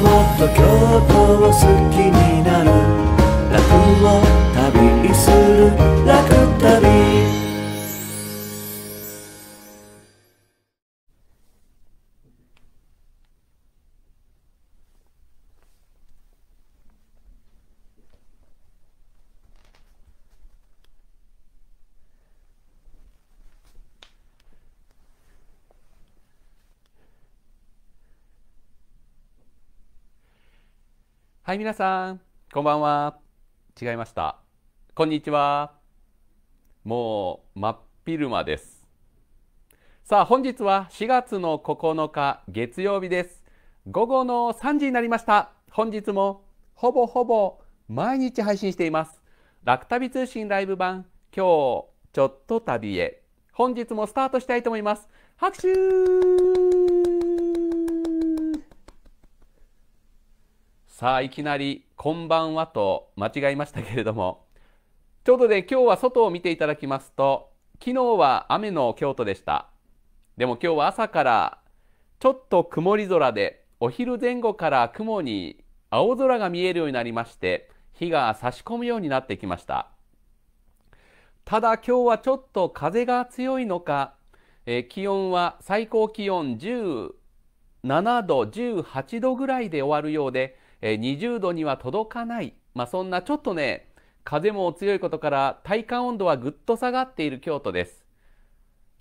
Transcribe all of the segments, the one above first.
ともっと京都を好きになる楽を旅する楽旅はい皆さんこんばんは違いましたこんにちはもう真っ昼間ですさあ本日は4月の9日月曜日です午後の3時になりました本日もほぼほぼ毎日配信しています楽旅通信ライブ版今日ちょっと旅へ本日もスタートしたいと思います拍手さあいきなり「こんばんは」と間違えましたけれどもちょうどね今日は外を見ていただきますと昨日は雨の京都でしたでも今日は朝からちょっと曇り空でお昼前後から雲に青空が見えるようになりまして日が差し込むようになってきましたただ今日はちょっと風が強いのか、えー、気温は最高気温17度18度ぐらいで終わるようでえ20度には届かない、まあ、そんなちょっとね風も強いことから体感温度はぐっと下がっている京都です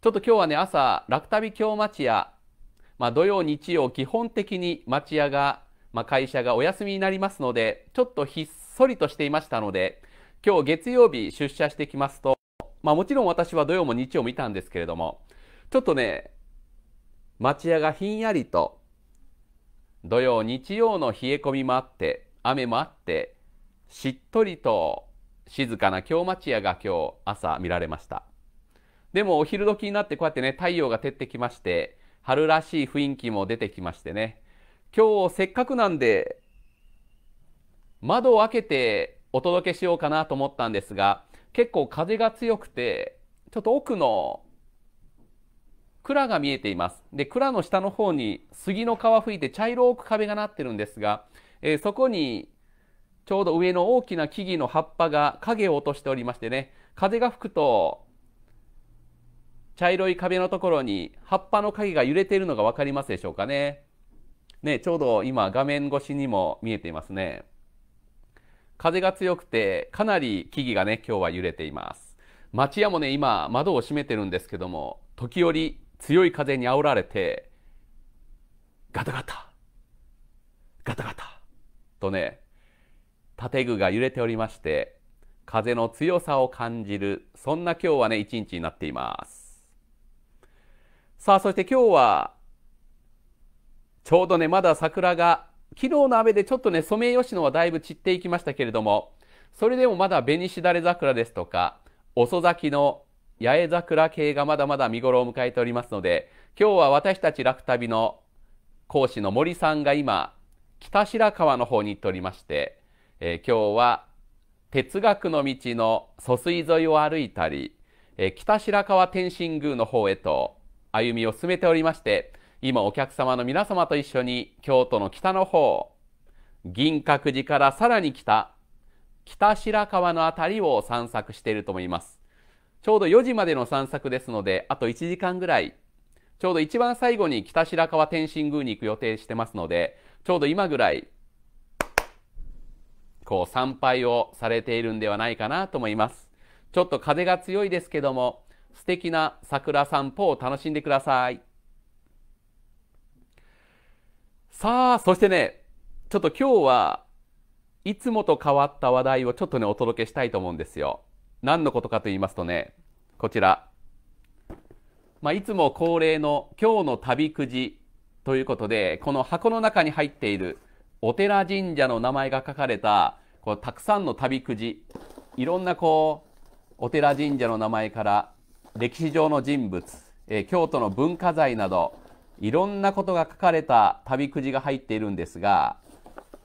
ちょっと今日はね朝楽旅京町屋、まあ、土曜日曜基本的に町屋が、まあ、会社がお休みになりますのでちょっとひっそりとしていましたので今日月曜日出社してきますと、まあ、もちろん私は土曜も日曜も見たんですけれどもちょっとね町屋がひんやりと土曜日曜の冷え込みもあって雨もあってしっとりと静かな京町屋が今日朝見られましたでもお昼時になってこうやってね太陽が照ってきまして春らしい雰囲気も出てきましてね今日せっかくなんで窓を開けてお届けしようかなと思ったんですが結構風が強くてちょっと奥の蔵が見えています。で、蔵の下の方に杉の皮吹いて茶色く壁がなってるんですが、えー、そこにちょうど上の大きな木々の葉っぱが影を落としておりましてね、風が吹くと茶色い壁のところに葉っぱの影が揺れているのが分かりますでしょうかね。ね、ちょうど今画面越しにも見えていますね。風が強くてかなり木々がね、今日は揺れています。町屋もね、今窓を閉めてるんですけども、時折強い風にあおられて、ガタガタ、ガタガタ、とね、建具が揺れておりまして、風の強さを感じる、そんな今日はね、一日になっています。さあ、そして今日は、ちょうどね、まだ桜が、昨日の雨でちょっとね、ソメイヨシノはだいぶ散っていきましたけれども、それでもまだ紅しだれ桜ですとか、遅咲きの八重桜系がまだまだ見頃を迎えておりますので、今日は私たち楽旅の講師の森さんが今、北白川の方に行っておりまして、えー、今日は哲学の道の疎水沿いを歩いたり、えー、北白川天神宮の方へと歩みを進めておりまして、今お客様の皆様と一緒に京都の北の方、銀閣寺からさらに北、北白川の辺りを散策していると思います。ちょうど4時までの散策ですので、あと1時間ぐらい。ちょうど一番最後に北白川天神宮に行く予定してますので、ちょうど今ぐらい、こう参拝をされているんではないかなと思います。ちょっと風が強いですけども、素敵な桜散歩を楽しんでください。さあ、そしてね、ちょっと今日はいつもと変わった話題をちょっとね、お届けしたいと思うんですよ。何のことかと言いますとね、こちら、まあ、いつも恒例の「今日の旅くじ」ということでこの箱の中に入っているお寺神社の名前が書かれたこうたくさんの旅くじいろんなこうお寺神社の名前から歴史上の人物、えー、京都の文化財などいろんなことが書かれた旅くじが入っているんですが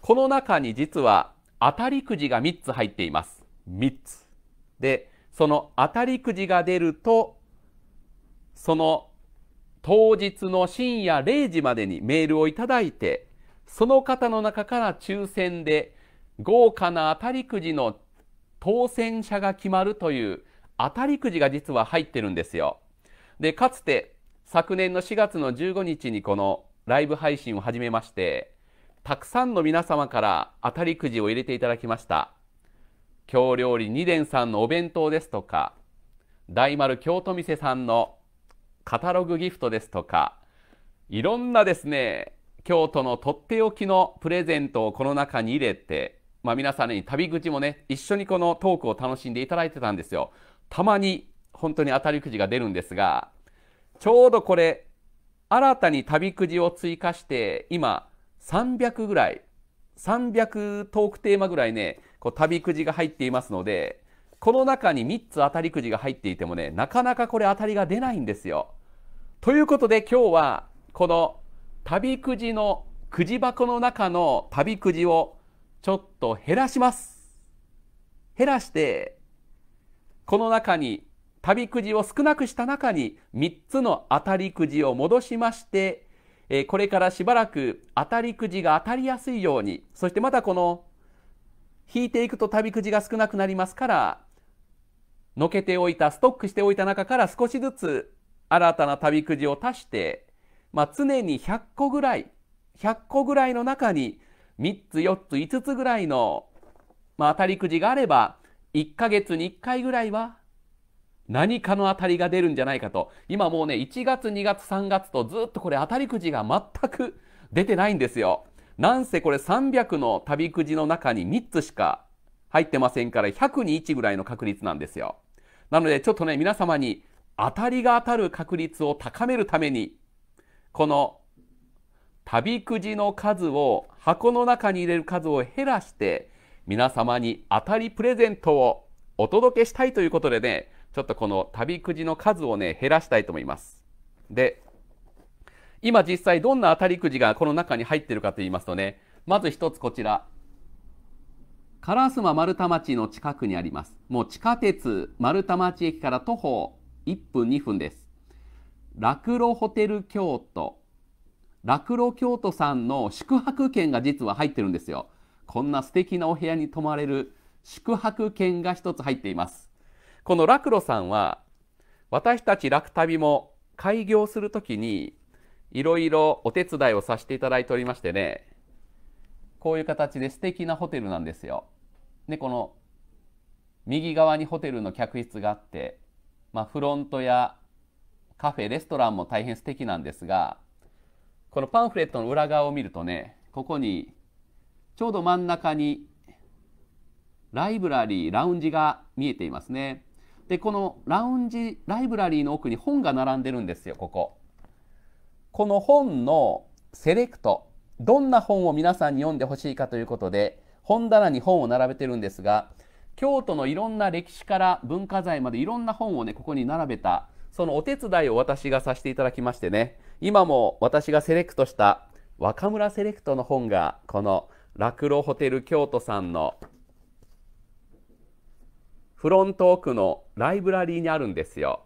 この中に実は当たりくじが3つ入っています3つでその当たりくじが出ると、その当日の深夜0時までにメールをいただいて、その方の中から抽選で豪華な当たりくじの当選者が決まるという当たりくじが実は入ってるんですよ。で、かつて昨年の4月の15日にこのライブ配信を始めまして、たくさんの皆様から当たりくじを入れていただきました。京料理二伝さんのお弁当ですとか大丸京都店さんのカタログギフトですとかいろんなですね京都のとっておきのプレゼントをこの中に入れて、まあ、皆さんに旅口もね一緒にこのトークを楽しんでいただいてたんですよたまに本当に当たりくじが出るんですがちょうどこれ新たに旅くじを追加して今300ぐらい300トークテーマぐらいねこう旅くじが入っていますので、この中に3つ当たりくじが入っていてもね、なかなかこれ当たりが出ないんですよ。ということで今日はこの旅くじのくじ箱の中の旅くじをちょっと減らします。減らして、この中に旅くじを少なくした中に3つの当たりくじを戻しまして、えこれからしばらく当たりくじが当たりやすいように、そしてまたこの引いていくと旅くじが少なくなりますから、のけておいた、ストックしておいた中から少しずつ新たな旅くじを足して、まあ、常に100個ぐらい、100個ぐらいの中に3つ、4つ、5つぐらいの、まあ、当たりくじがあれば、1ヶ月に1回ぐらいは何かの当たりが出るんじゃないかと。今もうね、1月、2月、3月とずっとこれ当たりくじが全く出てないんですよ。なんせこれ300の旅くじの中に3つしか入ってませんから100に1ぐらいの確率なんですよ。なのでちょっとね、皆様に当たりが当たる確率を高めるために、この旅くじの数を箱の中に入れる数を減らして、皆様に当たりプレゼントをお届けしたいということでね、ちょっとこの旅くじの数をね、減らしたいと思います。で、今実際どんな当たりくじがこの中に入ってるかと言いますとね、まず一つこちら。烏丸丸太町の近くにあります。もう地下鉄丸太町駅から徒歩1分2分です。クロホテル京都。クロ京都さんの宿泊券が実は入ってるんですよ。こんな素敵なお部屋に泊まれる宿泊券が一つ入っています。このクロさんは、私たち楽旅も開業するときにいろいろお手伝いをさせていただいておりましてね、こういう形で素敵なホテルなんですよ。で、この右側にホテルの客室があって、まあ、フロントやカフェ、レストランも大変素敵なんですが、このパンフレットの裏側を見るとね、ここにちょうど真ん中にライブラリー、ラウンジが見えていますね。で、このラウンジ、ライブラリーの奥に本が並んでるんですよ、ここ。この本のセレクトどんな本を皆さんに読んでほしいかということで本棚に本を並べてるんですが京都のいろんな歴史から文化財までいろんな本をねここに並べたそのお手伝いを私がさせていただきましてね今も私がセレクトした若村セレクトの本がこのクロホテル京都さんのフロント奥のライブラリーにあるんですよ。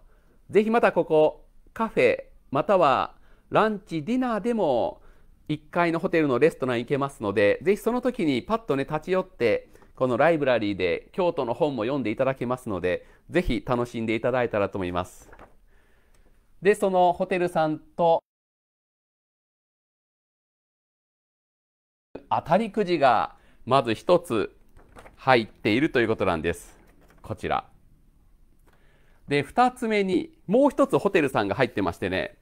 ぜひまたここカフェまたはランチ、ディナーでも1階のホテルのレストラン行けますので、ぜひその時にパッとね、立ち寄って、このライブラリーで京都の本も読んでいただけますので、ぜひ楽しんでいただいたらと思います。で、そのホテルさんと、当たりくじがまず一つ入っているということなんです。こちら。で、二つ目に、もう一つホテルさんが入ってましてね、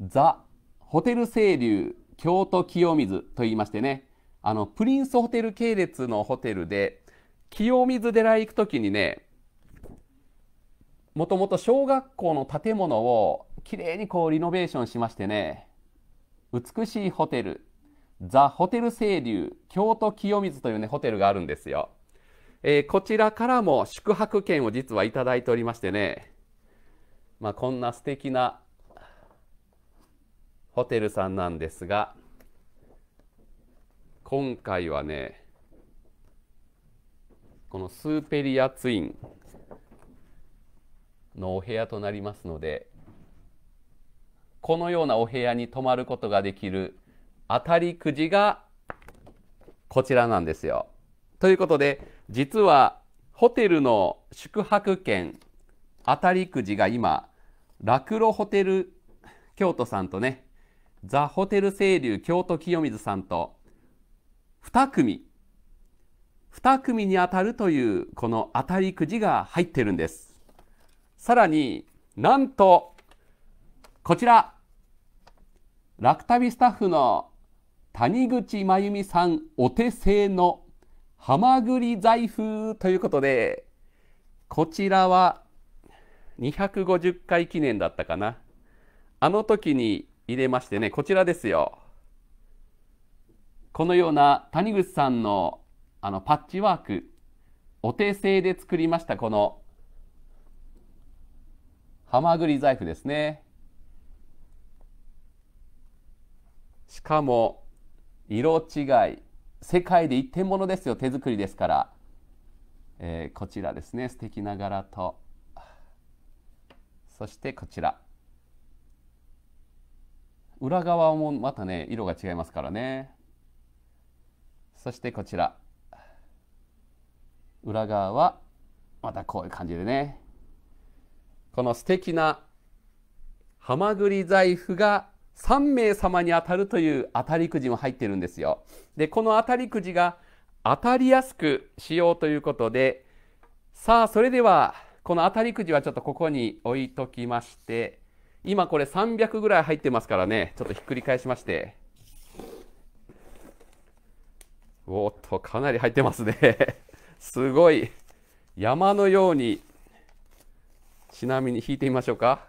ザ・ホテル清流京都清水と言いましてねあのプリンスホテル系列のホテルで清水寺行く時にねもともと小学校の建物をきれいにこうリノベーションしましてね美しいホテルザ・ホテル清流京都清水というねホテルがあるんですよ、えー、こちらからも宿泊券を実はいただいておりましてねまあこんな素敵なホテルさんなんですが、今回はね、このスーペリアツインのお部屋となりますので、このようなお部屋に泊まることができる当たりくじがこちらなんですよ。ということで、実はホテルの宿泊券当たりくじが今、ラクロホテル京都さんとね、ザ・ホテル清流京都清水さんと2組2組に当たるというこの当たりくじが入ってるんですさらになんとこちら楽旅スタッフの谷口真由美さんお手製のハマグリ財布ということでこちらは250回記念だったかなあの時に入れましてねこちらですよこのような谷口さんのあのパッチワークお手製で作りましたこのハマグリ財布ですねしかも色違い世界で一点物ですよ手作りですから、えー、こちらですね素敵な柄とそしてこちら裏側もまたね色が違いますからねそしてこちら裏側はまたこういう感じでねこの素敵なハマグリ財布が3名様に当たるという当たりくじも入ってるんですよ。でこの当たりくじが当たりやすくしようということでさあそれではこの当たりくじはちょっとここに置いときまして今これ300ぐらい入ってますからね、ちょっとひっくり返しまして。おっと、かなり入ってますね。すごい。山のように。ちなみに引いてみましょうか。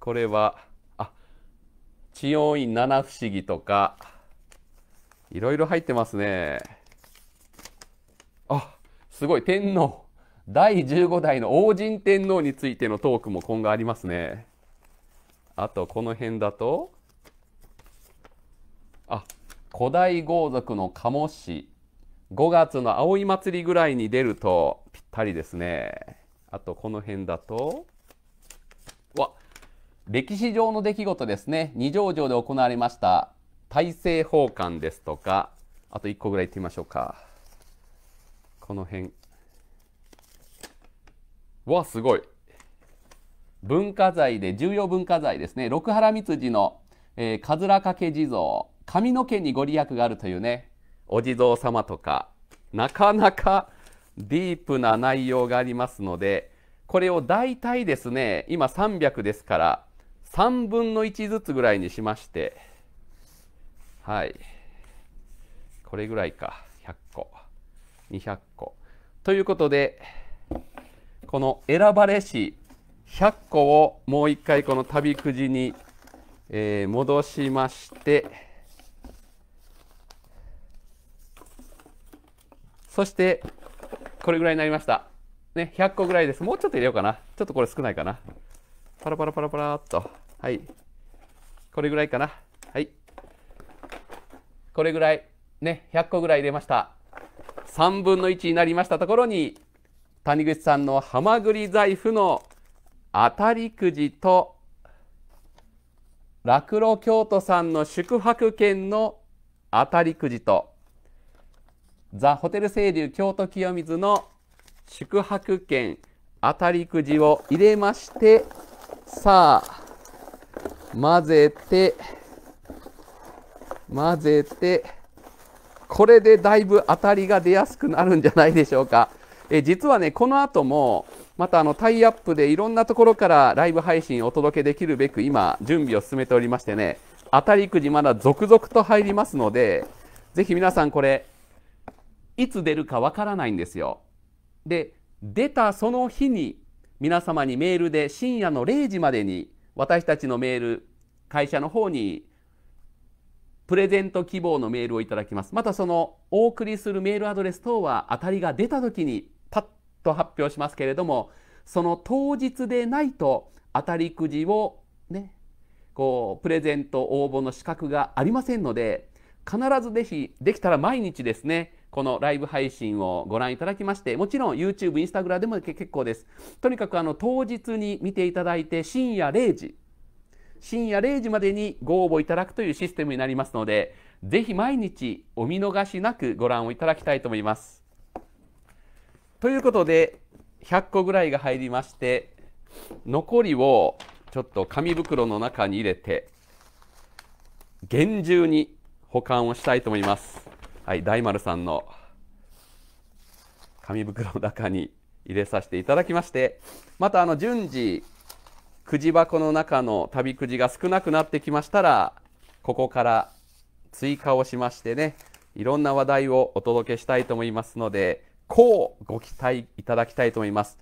これは、あ、地温院七不思議とか、いろいろ入ってますね。あ、すごい。天皇。第15代の王神天皇についてのトークも今後ありますね。あと、この辺だと、あ、古代豪族の鴨氏。5月の葵祭りぐらいに出るとぴったりですね。あと、この辺だと、わ、歴史上の出来事ですね。二条城で行われました大政奉還ですとか、あと1個ぐらい行ってみましょうか。この辺。わすごい文化財で重要文化財ですね六原蜜寺の、えー、か掛地蔵髪の毛にご利益があるというねお地蔵様とかなかなかディープな内容がありますのでこれを大体ですね今300ですから3分の1ずつぐらいにしましてはいこれぐらいか100個200個ということでこの選ばれし100個をもう一回この旅くじに、えー、戻しましてそしてこれぐらいになりましたね100個ぐらいですもうちょっと入れようかなちょっとこれ少ないかなパラパラパラパラっとはいこれぐらいかなはいこれぐらいね100個ぐらい入れました3分の1になりましたところに谷口さんのはまぐり財布の当たりくじと落路京都さんの宿泊券の当たりくじとザ・ホテル清流京都清水の宿泊券当たりくじを入れましてさあ混ぜて混ぜてこれでだいぶ当たりが出やすくなるんじゃないでしょうか。え実はねこの後もまたあのタイアップでいろんなところからライブ配信をお届けできるべく今準備を進めておりましてね当たりくじまだ続々と入りますのでぜひ皆さんこれいつ出るかわからないんですよで出たその日に皆様にメールで深夜の0時までに私たちのメール会社の方にプレゼント希望のメールをいただきますまたそのお送りするメールアドレス等は当たりが出た時にパッと発表しますけれどもその当日でないと当たりくじをねこうプレゼント応募の資格がありませんので必ずぜひできたら毎日ですねこのライブ配信をご覧いただきましてもちろん YouTube、Instagram でも結構ですとにかくあの当日に見ていただいて深夜0時深夜0時までにご応募いただくというシステムになりますのでぜひ毎日お見逃しなくご覧をいただきたいと思います。ということで100個ぐらいが入りまして残りをちょっと紙袋の中に入れて厳重に保管をしたいと思います。はい、大丸さんの紙袋の中に入れさせていただきましてまたあの順次くじ箱の中の旅くじが少なくなってきましたらここから追加をしましてねいろんな話題をお届けしたいと思いますのでこうご期待いただきたいと思います。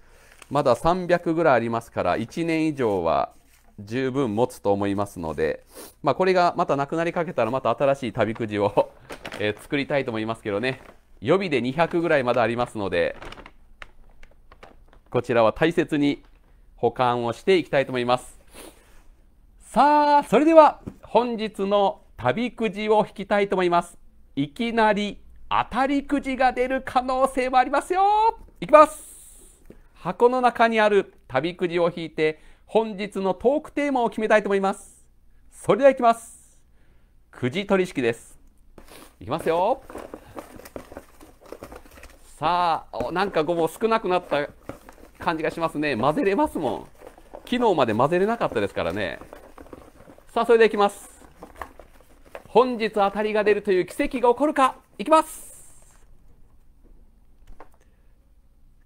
まだ300ぐらいありますから、1年以上は十分持つと思いますので、まあ、これがまたなくなりかけたら、また新しい旅くじを え作りたいと思いますけどね。予備で200ぐらいまだありますので、こちらは大切に保管をしていきたいと思います。さあ、それでは本日の旅くじを引きたいと思います。いきなり当たりくじが出る可能性もありますよいきます箱の中にある旅くじを引いて本日のトークテーマを決めたいと思いますそれではいきますくじ取り式ですいきますよさあなんか5ぼ少なくなった感じがしますね混ぜれますもん昨日まで混ぜれなかったですからねさあそれでいきます本日当たりが出るという奇跡が起こるかいきます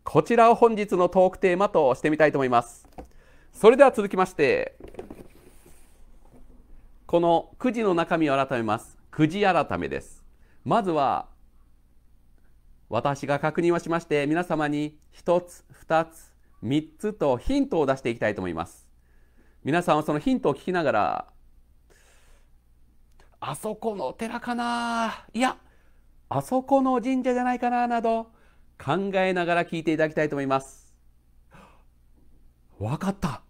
こちらを本日のトークテーマとしてみたいと思いますそれでは続きましてこのくじの中身を改めますくじ改めですまずは私が確認をしまして皆様に1つ2つ3つとヒントを出していきたいと思います皆さんはそのヒントを聞きながらあそこのお寺かないやあそこの神社じゃないかななど考えながら聞いていただきたいと思います。わかった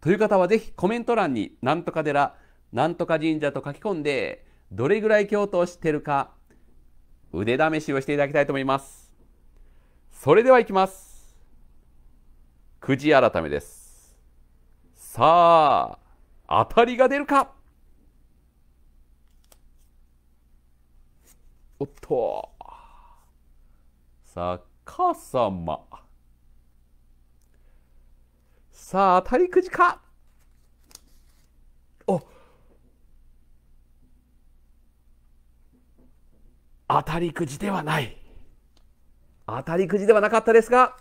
という方は是非コメント欄になんとか寺なんとか神社と書き込んでどれぐらい京都を知ってるか腕試しをしていただきたいと思います。それでは行きます。くじ改めです。さあ、当たりが出るかおっとさ逆さまさあ当たりくじかお当たりくじではない当たりくじではなかったですが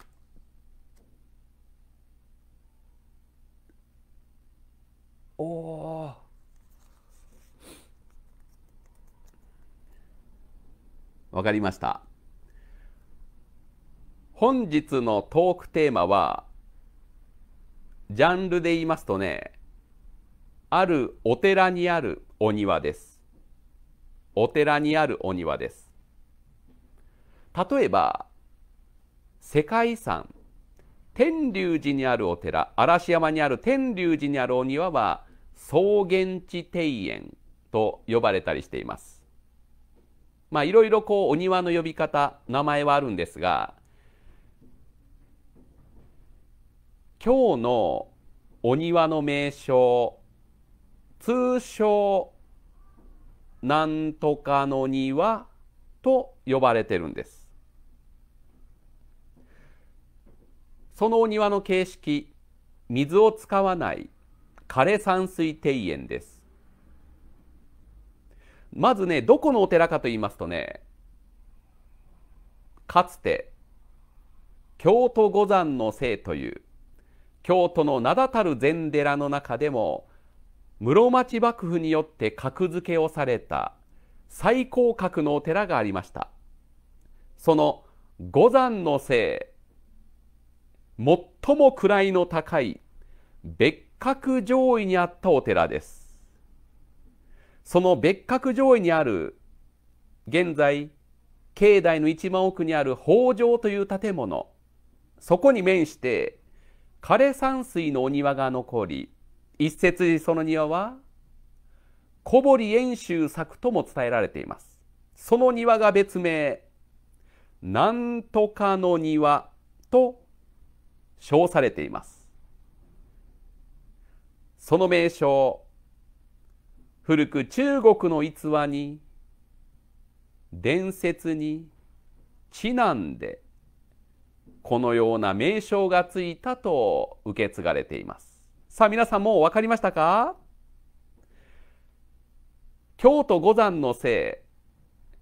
わかりました。本日のトークテーマは、ジャンルで言いますとね、あるお寺にあるお庭です。お寺にあるお庭です。例えば、世界遺産、天龍寺にあるお寺、嵐山にある天龍寺にあるお庭は、草原地庭園と呼ばれたりしています。まあいろいろこうお庭の呼び方名前はあるんですが今日のお庭の名称通称なんとかの庭と呼ばれてるんですそのお庭の形式水を使わない枯山水庭園ですまずね、どこのお寺かと言いますとね、かつて、京都五山の聖という、京都の名だたる禅寺の中でも、室町幕府によって格付けをされた最高格のお寺がありました。その五山の聖、最も位の高い別格上位にあったお寺です。その別格上位にある現在境内の一番奥にある北条という建物そこに面して枯山水のお庭が残り一説にその庭は小堀遠州作とも伝えられていますその庭が別名なんとかの庭と称されていますその名称古く中国の逸話に伝説にちなんでこのような名称がついたと受け継がれていますさあ皆さんもう分かりましたか京都五山の姓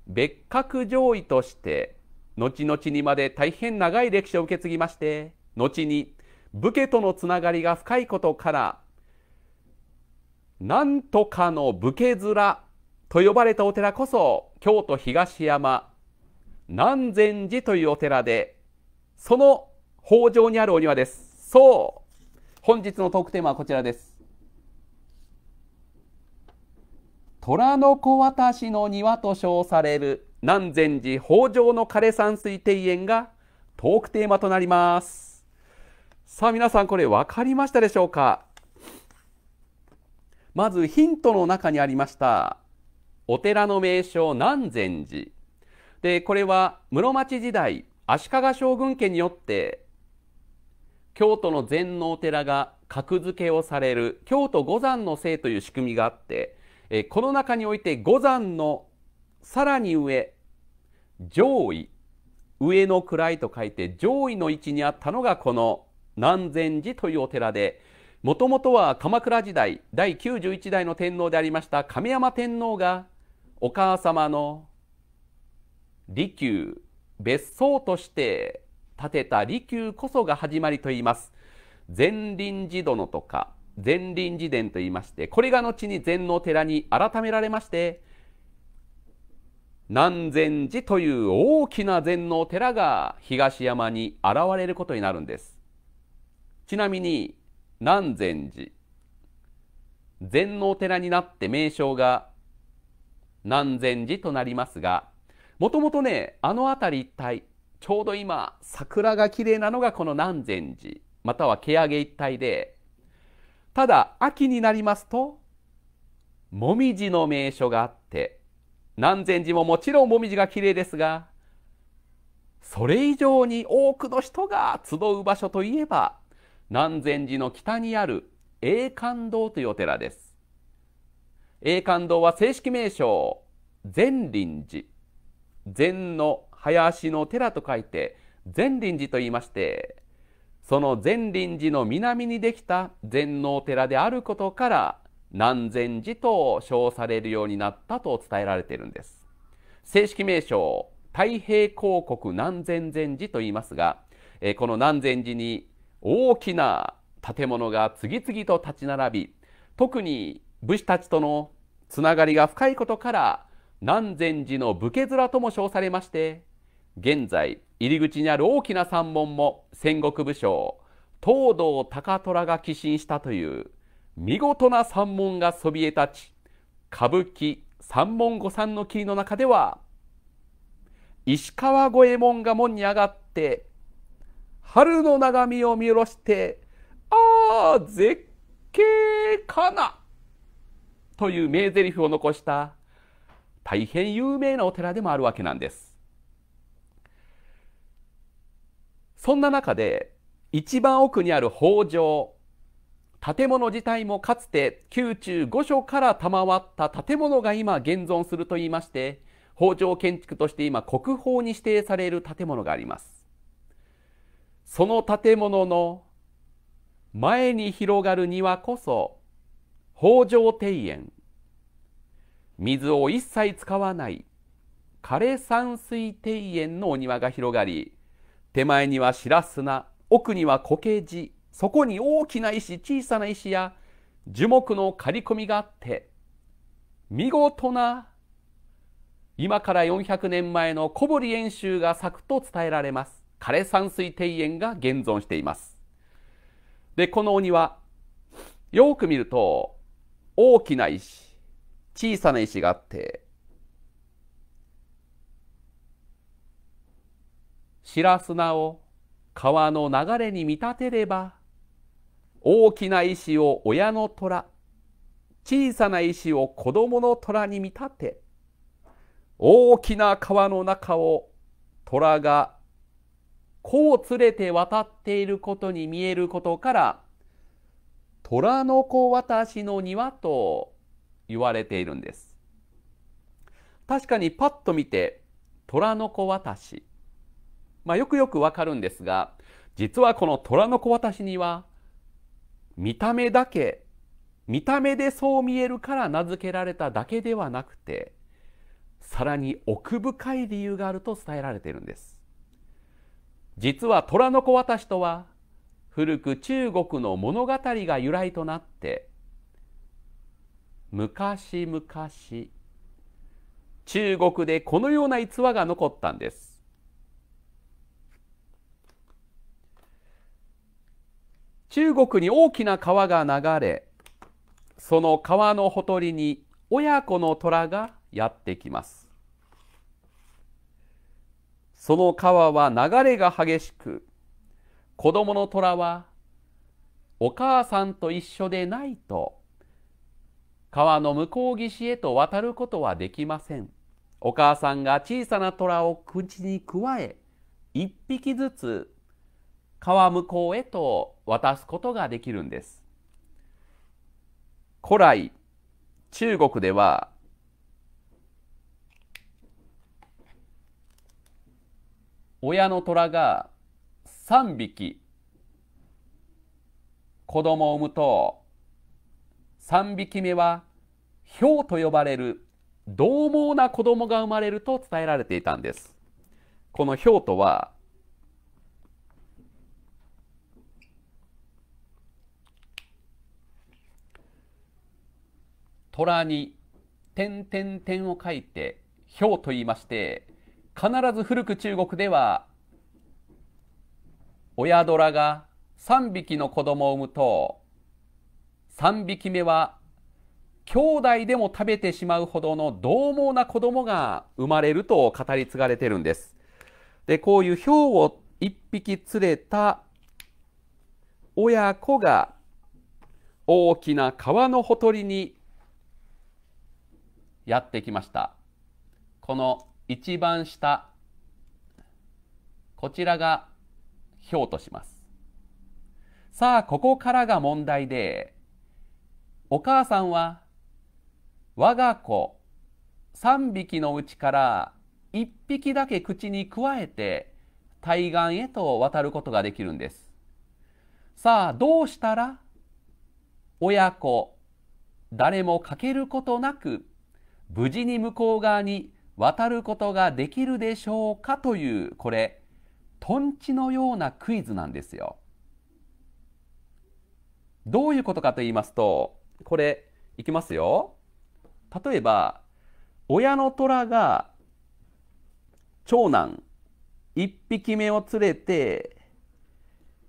別格上位として後々にまで大変長い歴史を受け継ぎまして後に武家とのつながりが深いことからなんとかの武家面と呼ばれたお寺こそ京都東山南禅寺というお寺でその北条にあるお庭ですそう本日のトークテーマはこちらです虎の子渡しの庭と称される南禅寺北条の枯山水庭園がトークテーマとなりますさあ皆さんこれ分かりましたでしょうかまずヒントの中にありましたお寺の名称南禅寺でこれは室町時代足利将軍家によって京都の禅のお寺が格付けをされる京都五山の姓という仕組みがあってえこの中において五山のさらに上上位上の位と書いて上位の位置にあったのがこの南禅寺というお寺でもともとは鎌倉時代第91代の天皇でありました亀山天皇がお母様の利休別荘として建てた利休こそが始まりと言います善臨寺殿とか善臨寺殿と言いましてこれが後に禅の寺に改められまして南禅寺という大きな禅の寺が東山に現れることになるんですちなみに南禅寺禅のお寺になって名称が南禅寺となりますがもともとねあの辺り一帯ちょうど今桜が綺麗なのがこの南禅寺または蹴上一帯でただ秋になりますと紅葉の名所があって南禅寺ももちろん紅葉が綺麗ですがそれ以上に多くの人が集う場所といえば南禅寺の北にある栄冠堂というお寺です。栄冠堂は正式名称、禅林寺。禅の林の寺と書いて、禅林寺と言いまして、その禅林寺の南にできた禅の寺であることから、南禅寺と称されるようになったと伝えられているんです。正式名称、太平広国南禅禅寺と言いますが、この南禅寺に大きな建物が次々と立ち並び特に武士たちとのつながりが深いことから南禅寺の武家面とも称されまして現在入り口にある大きな山門も戦国武将東堂高虎が寄進したという見事な山門がそびえ立ち歌舞伎三門五三の霧の中では石川五右衛門が門に上がって春の眺めを見下ろして、ああ、絶景かなという名台詞を残した大変有名なお寺でもあるわけなんです。そんな中で一番奥にある北条建物自体もかつて宮中御所から賜った建物が今現存するといいまして北条建築として今国宝に指定される建物があります。その建物の前に広がる庭こそ北条庭園水を一切使わない枯山水庭園のお庭が広がり手前には白砂奥には苔地そこに大きな石小さな石や樹木の刈り込みがあって見事な今から400年前の小堀演習が咲くと伝えられます枯山水庭園が現存しています。で、このお庭、よく見ると、大きな石、小さな石があって、白砂を川の流れに見立てれば、大きな石を親の虎、小さな石を子供の虎に見立て、大きな川の中を虎が子を連れて渡っていることに見えることから虎の子私の庭と言われているんです確かにパッと見て虎の子渡し、まあ、よくよくわかるんですが実はこの虎の子渡しには見た目だけ見た目でそう見えるから名付けられただけではなくてさらに奥深い理由があると伝えられているんです実は虎の子渡しとは古く中国の物語が由来となって昔々中国でこのような逸話が残ったんです。中国に大きな川が流れその川のほとりに親子の虎がやってきます。その川は流れが激しく、子供の虎はお母さんと一緒でないと、川の向こう岸へと渡ることはできません。お母さんが小さな虎を口にくわえ、一匹ずつ川向こうへと渡すことができるんです。古来、中国では親の虎が3匹子供を産むと3匹目はヒョウと呼ばれる獰猛な子供が生まれると伝えられていたんです。このヒョウとは虎に点点点を書いてヒョウと言いまして必ず古く中国では親虎が3匹の子供を産むと3匹目は兄弟でも食べてしまうほどの獰猛な子供が生まれると語り継がれてるんです。でこういうヒョウを1匹連れた親子が大きな川のほとりにやってきました。この一番下こちらが表としますさあここからが問題でお母さんは我が子3匹のうちから1匹だけ口にくわえて対岸へと渡ることができるんですさあどうしたら親子誰もかけることなく無事に向こう側に渡ることができるでしょうかという、これ、トンチのようなクイズなんですよ。どういうことかと言いますと、これ、いきますよ。例えば、親の虎が、長男、一匹目を連れて、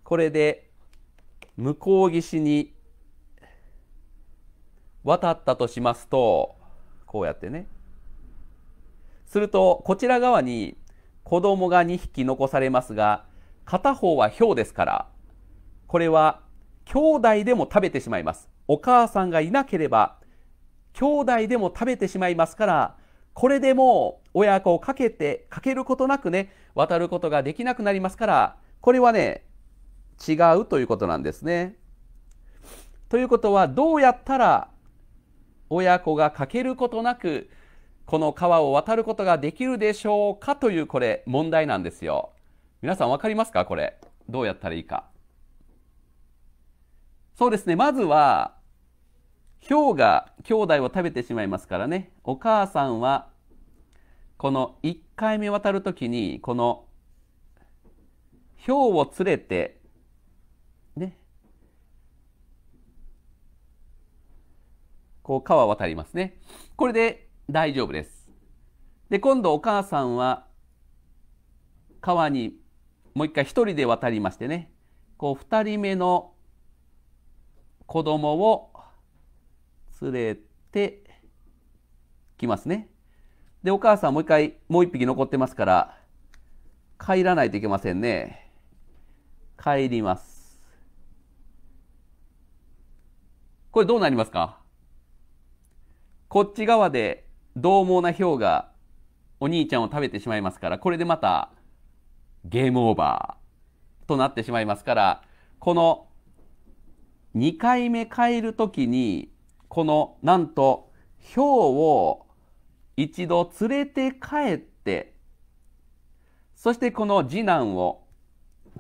これで、向こう岸に渡ったとしますと、こうやってね、するとこちら側に子供が2匹残されますが片方はヒョウですからこれは兄弟でも食べてしまいますお母さんがいなければ兄弟でも食べてしまいますからこれでもう親子をかけてかけることなくね渡ることができなくなりますからこれはね違うということなんですね。ということはどうやったら親子がかけることなくこの川を渡ることができるでしょうかというこれ問題なんですよ皆さん分かりますかこれどうやったらいいかそうですねまずはヒョウが兄弟を食べてしまいますからねお母さんはこの1回目渡るときにこのヒョウを連れてねこう川を渡りますねこれで大丈夫です。で、今度お母さんは川にもう一回一人で渡りましてね、こう二人目の子供を連れてきますね。で、お母さんもう一回、もう一匹残ってますから、帰らないといけませんね。帰ります。これどうなりますかこっち側で獰猛なヒョウがお兄ちゃんを食べてしまいますからこれでまたゲームオーバーとなってしまいますからこの2回目帰るる時にこのなんとヒョウを一度連れて帰ってそしてこの次男を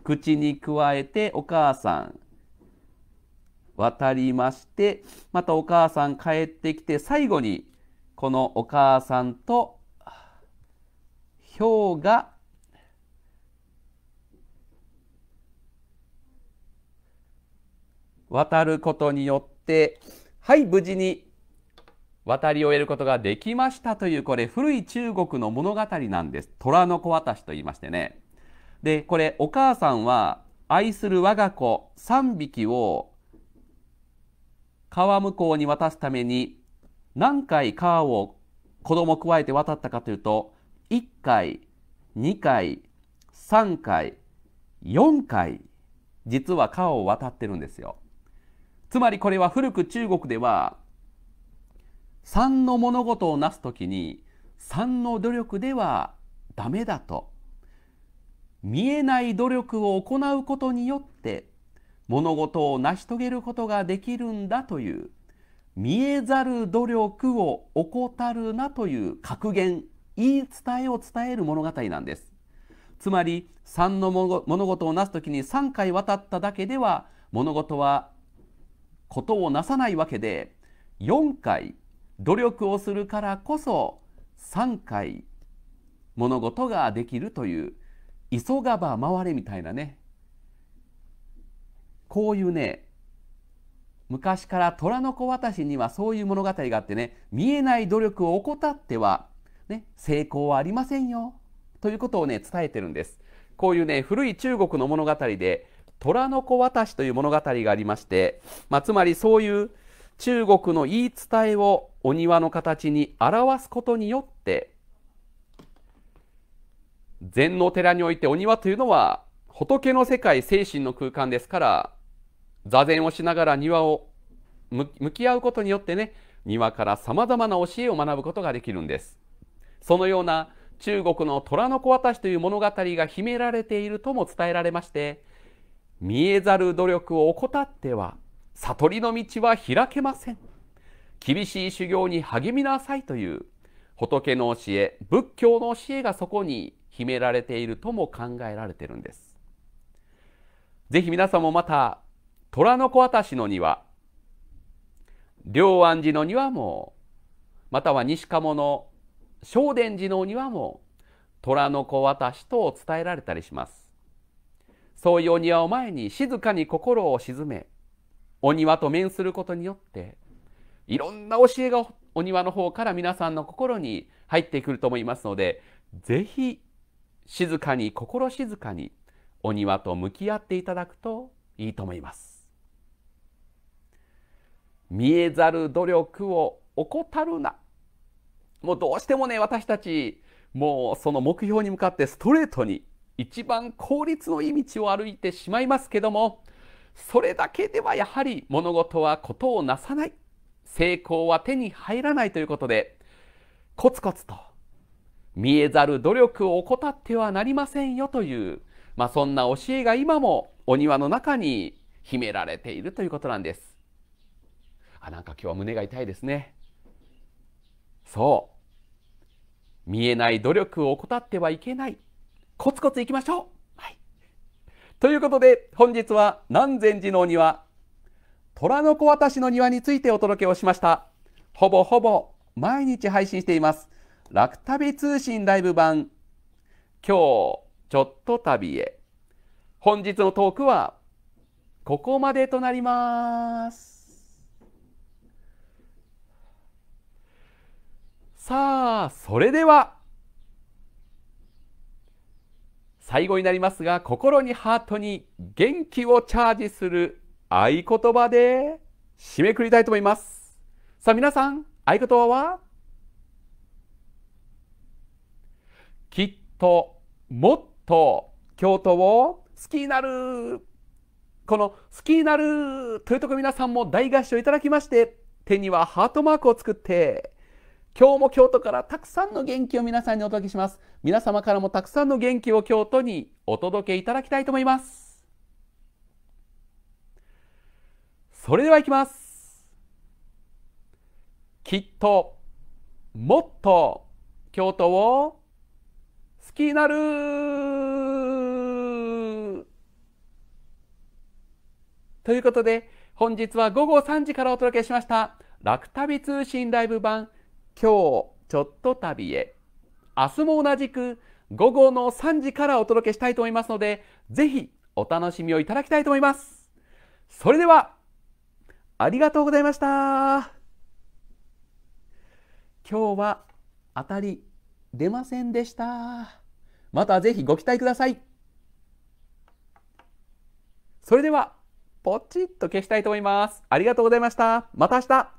口にくわえてお母さん渡りましてまたお母さん帰ってきて最後にこのお母さんとヒョウが渡ることによってはい無事に渡り終えることができましたというこれ古い中国の物語なんです虎の子渡しと言いましてねでこれお母さんは愛する我が子3匹を川向こうに渡すために何回川を子供を加えて渡ったかというと1回2回3回4回実は川を渡ってるんですよ。つまりこれは古く中国では3の物事をなす時に3の努力ではダメだと見えない努力を行うことによって物事を成し遂げることができるんだという見えざる努力を怠るなという格言言い伝えを伝える物語なんですつまり3の物事をなす時に3回渡っただけでは物事はことをなさないわけで4回努力をするからこそ3回物事ができるという急がば回れみたいなねこういうね昔から虎の子渡しにはそういう物語があってね見えない努力を怠っては、ね、成功はありませんよということをね伝えてるんですこういうね古い中国の物語で虎の子渡しという物語がありまして、まあ、つまりそういう中国の言い伝えをお庭の形に表すことによって禅の寺においてお庭というのは仏の世界精神の空間ですから座禅をしながら庭を向き合うことによってね庭からさまざまな教えを学ぶことができるんですそのような中国の虎の子渡しという物語が秘められているとも伝えられまして見えざる努力を怠っては悟りの道は開けません厳しい修行に励みなさいという仏の教え仏教の教えがそこに秘められているとも考えられているんです是非皆さんもまた虎の子渡しの庭龍安寺の庭もまたは西鴨の正殿寺の庭も虎の子渡しと伝えられたりしますそういうお庭を前に静かに心を静めお庭と面することによっていろんな教えがお庭の方から皆さんの心に入ってくると思いますので是非静かに心静かにお庭と向き合っていただくといいと思います。見えざる努力を怠るな。もうどうしてもね、私たち、もうその目標に向かってストレートに一番効率のいい道を歩いてしまいますけども、それだけではやはり物事はことをなさない。成功は手に入らないということで、コツコツと見えざる努力を怠ってはなりませんよという、まあ、そんな教えが今もお庭の中に秘められているということなんです。あなんか今日は胸が痛いですねそう見えない努力を怠ってはいけないコツコツいきましょう、はい、ということで本日は南禅寺のお庭虎の子渡しの庭についてお届けをしましたほぼほぼ毎日配信しています楽旅通信ライブ版今日ちょっと旅へ本日のトークはここまでとなりますさあ、それでは、最後になりますが、心にハートに元気をチャージする合言葉で締めくくりたいと思います。さあ皆さん、合言葉はきっともっと京都を好きになるこの好きになるというとこ皆さんも大合唱いただきまして手にはハートマークを作って今日も京都からたくさんの元気を皆さんにお届けします。皆様からもたくさんの元気を京都にお届けいただきたいと思います。それではいきます。きっと、もっと京都を好きになるということで、本日は午後3時からお届けしました、楽旅通信ライブ版今日ちょっと旅へ明日も同じく午後の3時からお届けしたいと思いますのでぜひお楽しみをいただきたいと思いますそれではありがとうございました今日は当たり出ませんでしたまたぜひご期待くださいそれではポチッと消したいと思いますありがとうございましたまた明日